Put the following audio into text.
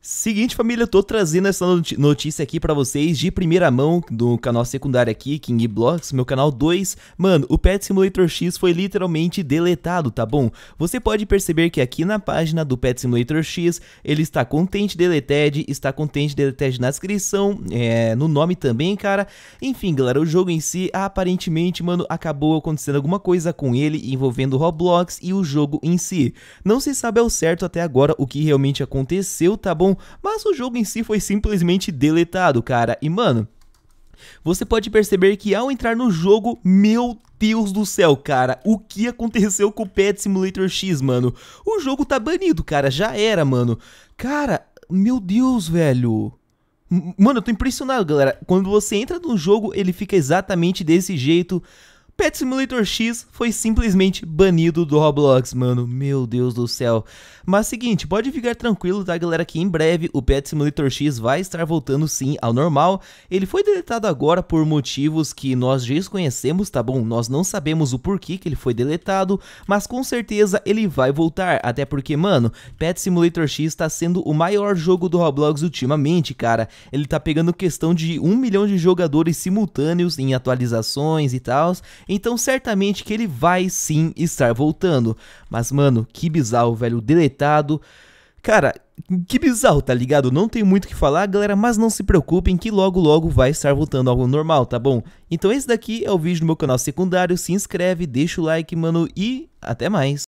Seguinte, família, eu tô trazendo essa notícia aqui para vocês de primeira mão do canal secundário aqui, King Blocks, meu canal 2. Mano, o Pet Simulator X foi literalmente deletado, tá bom? Você pode perceber que aqui na página do Pet Simulator X, ele está contente deleted, está contente deleted na descrição, é, no nome também, cara. Enfim, galera, o jogo em si, aparentemente, mano, acabou acontecendo alguma coisa com ele envolvendo Roblox e o jogo em si. Não se sabe ao certo até agora o que realmente aconteceu, tá bom? bom, mas o jogo em si foi simplesmente deletado, cara. E mano, você pode perceber que ao entrar no jogo, meu Deus do céu, cara, o que aconteceu com o Pet Simulator X, mano? O jogo tá banido, cara, já era, mano. Cara, meu Deus, velho. Mano, eu tô impressionado, galera. Quando você entra no jogo, ele fica exatamente desse jeito. Pet Simulator X foi simplesmente banido do Roblox, mano. Meu Deus do céu. Mas seguinte, pode ficar tranquilo, tá, galera, que em breve o Pet Simulator X vai estar voltando sim ao normal. Ele foi deletado agora por motivos que nós desconhecemos, tá bom? Nós não sabemos o porquê que ele foi deletado, mas com certeza ele vai voltar, até porque, mano, Pet Simulator X tá sendo o maior jogo do Roblox ultimamente, cara. Ele tá pegando questão de um milhão de jogadores simultâneos em atualizações e tal. Então certamente que ele vai sim estar voltando. Mas mano, que bizarro, velho, deletado. Cara, que bizarro, tá ligado? Não tem muito o que falar, galera, mas não se preocupem que logo logo vai estar voltando algo normal, tá bom? Então esse daqui é o vídeo do meu canal secundário, se inscreve, deixa o like, mano, e até mais.